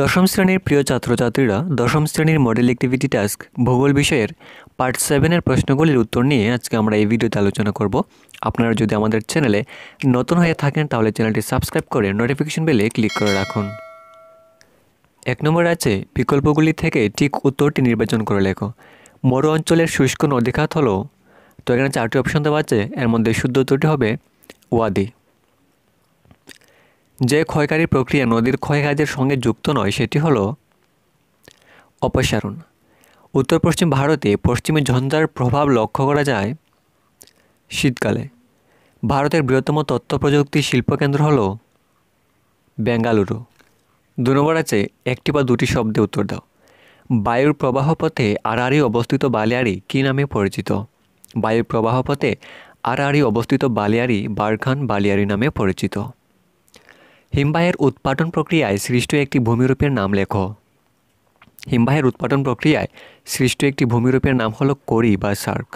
দশম শ্রেণীর প্রিয় ছাত্রছাত্রীরা দশম শ্রেণীর মডেল অ্যাক্টিভিটি টাস্ক ভূগোল বিষয়ের পার্ট সেভেনের প্রশ্নগুলির উত্তর নিয়ে আজকে আমরা এই ভিডিওতে আলোচনা করব আপনারা যদি আমাদের চ্যানেলে নতুন হয়ে থাকেন তাহলে চ্যানেলটি সাবস্ক্রাইব করে নোটিফিকেশন বেলে ক্লিক করে রাখুন এক নম্বর আছে বিকল্পগুলি থেকে ঠিক উত্তরটি নির্বাচন করে লেখো মরু অঞ্চলের শুষ্ক নদীখাত হল তো এখানে চারটি অপশন দেওয়া আছে এর মধ্যে শুদ্ধ উত্তরটি হবে ওয়াদি যে ক্ষয়কারী প্রক্রিয়া নদীর ক্ষয়কাজের সঙ্গে যুক্ত নয় সেটি হল অপসারণ উত্তর পশ্চিম ভারতে পশ্চিমী ঝঞ্ঝার প্রভাব লক্ষ্য করা যায় শীতকালে ভারতের বৃহত্তম তথ্য প্রযুক্তি শিল্পকেন্দ্র হল বেঙ্গালুরু দু নম্বর আছে একটি বা দুটি শব্দে উত্তর দাও বায়ুর প্রবাহ পথে আড়াআড়ি অবস্থিত বালিয়াড়ি কী নামে পরিচিত বায়ুর প্রবাহ পথে আড়াআড়ি অবস্থিত বালিয়াড়ি বারখান বালিয়াড়ি নামে পরিচিত হিমবাহের উৎপাদন প্রক্রিয়ায় সৃষ্ট একটি ভূমিরূপের নাম লেখ হিমবাহের উৎপাদন প্রক্রিয়ায় সৃষ্ট একটি ভূমিরূপের নাম হলো করি বা সার্ক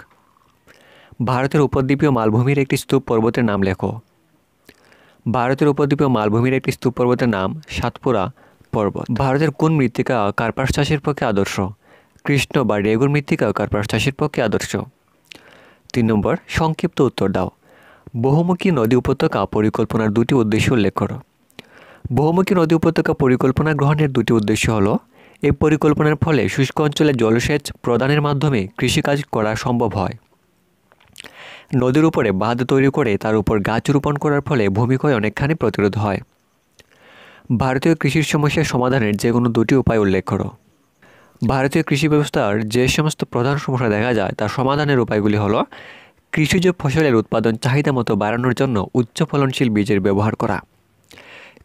ভারতের উপদ্বীপীয় মালভূমির একটি স্তূপ পর্বতের নাম লেখ ভারতের উপদ্বীপীয় মালভূমির একটি স্তূপ পর্বতের নাম সাতপুরা পর্বত ভারতের কোন মৃত্তিকা কার্পাস চাষের পক্ষে আদর্শ কৃষ্ণ বা রেগুর মৃত্তিকা কার্পাস চাষের পক্ষে আদর্শ তিন নম্বর সংক্ষিপ্ত উত্তর দাও বহুমুখী নদী উপত্যকা পরিকল্পনার দুটি উদ্দেশ্য উল্লেখ করো বহুমুখী নদী উপত্যকা পরিকল্পনা গ্রহণের দুটি উদ্দেশ্য হল এই পরিকল্পনার ফলে শুষ্ক অঞ্চলে জলসেচ প্রদানের মাধ্যমে কৃষিকাজ করা সম্ভব হয় নদীর উপরে বাঁধ তৈরি করে তার উপর গাছ রোপণ করার ফলে ভূমিক্ষয় অনেকখানি প্রতিরোধ হয় ভারতীয় কৃষির সমস্যা সমাধানের যে কোনো দুটি উপায় উল্লেখ করো ভারতীয় কৃষি ব্যবস্থার যে সমস্ত প্রধান সমস্যা দেখা যায় তার সমাধানের উপায়গুলি হলো কৃষিজ ফসলের উৎপাদন চাহিদা মতো বাড়ানোর জন্য উচ্চ ফলনশীল বীজের ব্যবহার করা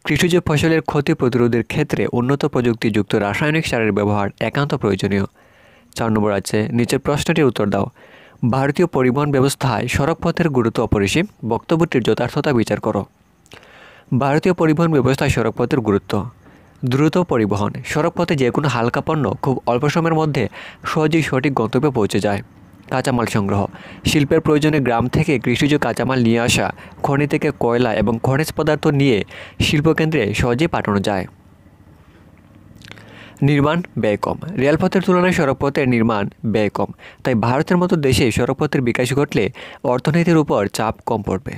কৃষিজ ফসলের ক্ষতি প্রতিরোধের ক্ষেত্রে উন্নত প্রযুক্তিযুক্ত রাসায়নিক সারের ব্যবহার একান্ত প্রয়োজনীয় চার নম্বর আছে নিচের প্রশ্নটির উত্তর দাও ভারতীয় পরিবহন ব্যবস্থায় সড়কপথের গুরুত্ব অপরিসীম বক্তব্যটির যথার্থতা বিচার করো ভারতীয় পরিবহন ব্যবস্থায় সড়কপথের গুরুত্ব দ্রুত পরিবহন সড়কপথে যে কোনো হালকা পণ্য খুব অল্প সময়ের মধ্যে সহজেই সঠিক গন্তব্যে পৌঁছে যায় কাঁচামাল সংগ্রহ শিল্পের প্রয়োজনে গ্রাম থেকে কৃষিজ কাঁচামাল নিয়ে আসা খনি থেকে কয়লা এবং খনিজ পদার্থ নিয়ে শিল্পকেন্দ্রে সহজে পাঠানো যায় নির্মাণ ব্যয় কম রেলপথের তুলনায় সড়কপথের নির্মাণ ব্যয় কম তাই ভারতের মতো দেশে সড়কপথের বিকাশ ঘটলে অর্থনীতির উপর চাপ কম পড়বে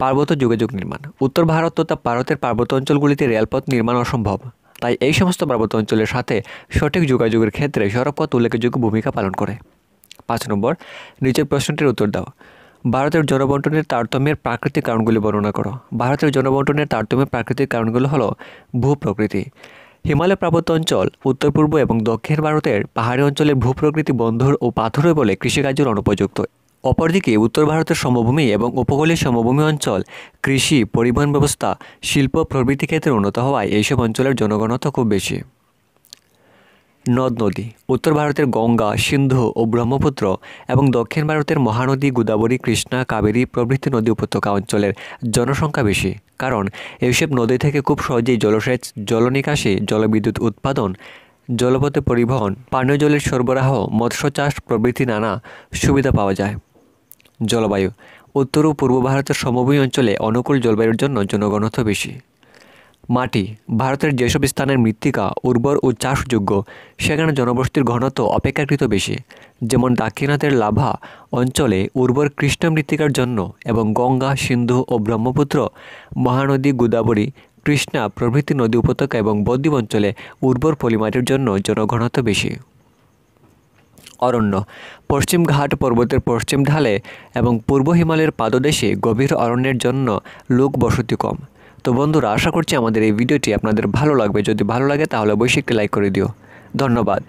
পার্বত্য যোগাযোগ নির্মাণ উত্তর ভারত তথা ভারতের পার্বত্য অঞ্চলগুলিতে রেলপথ নির্মাণ অসম্ভব তাই এই সমস্ত পার্বত্য অঞ্চলের সাথে সঠিক যোগাযোগের ক্ষেত্রে সড়কপথ উল্লেখযোগ্য ভূমিকা পালন করে পাঁচ নম্বর নিচের প্রশ্নটির উত্তর দাও ভারতের জনবন্টনের তারতম্যের প্রাকৃতিক কারণগুলি বর্ণনা করো ভারতের জনবন্টনের তারতম্যের প্রাকৃতিক কারণগুলো হলো ভূপ্রকৃতি হিমালয় পার্বত্য অঞ্চল উত্তর পূর্ব এবং দক্ষিণ ভারতের পাহাড়ি অঞ্চলের ভূপ্রকৃতি বন্ধুর ও পাথরের বলে কৃষিকাজের অনুপযুক্ত অপরদিকে উত্তর ভারতের সমভূমি এবং উপকূলীয় সমভূমি অঞ্চল কৃষি পরিবহন ব্যবস্থা শিল্প প্রভৃতি ক্ষেত্রে উন্নত হওয়ায় এইসব অঞ্চলের জনগণত খুব বেশি নদ নদী উত্তর ভারতের গঙ্গা সিন্ধু ও ব্রহ্মপুত্র এবং দক্ষিণ ভারতের মহানদী গোদাবরী কৃষ্ণা কাবেরী প্রভৃতি নদী উপত্যকা অঞ্চলের জনসংখ্যা বেশি কারণ এইসব নদী থেকে খুব সহজেই জলসেচ জলনিকাশি জলবিদ্যুৎ উৎপাদন জলপথে পরিবহন পানীয় জলের সরবরাহ মৎস্য চাষ প্রভৃতি নানা সুবিধা পাওয়া যায় জলবায়ু উত্তর ও পূর্ব ভারতের সমভূমি অঞ্চলে অনুকূল জলবায়ুর জন্য জনঘনত্ব বেশি মাটি ভারতের যেসব স্থানের মৃত্তিকা উর্বর ও চাষযোগ্য সেখানে জনবসতির ঘনত্ব অপেক্ষাকৃত বেশি যেমন দাক্ষিণাতের লাভা অঞ্চলে উর্বর কৃষ্ণ মৃত্তিকার জন্য এবং গঙ্গা সিন্ধু ও ব্রহ্মপুত্র মহানদী গোদাবরী কৃষ্ণা প্রভৃতি নদী উপত্যকা এবং বদ্বীপ অঞ্চলে উর্বর পলিমাটির জন্য জনঘনত্ব বেশি অরণ্য পশ্চিম ঘাট পর্বতের পশ্চিম ঢালে এবং পূর্ব হিমালয়ের পাদদেশে গভীর অরণ্যের জন্য লোক বসতি কম তো বন্ধুরা আশা করছি আমাদের এই ভিডিওটি আপনাদের ভালো লাগবে যদি ভালো লাগে তাহলে অবশ্যই একটি লাইক করে দিও ধন্যবাদ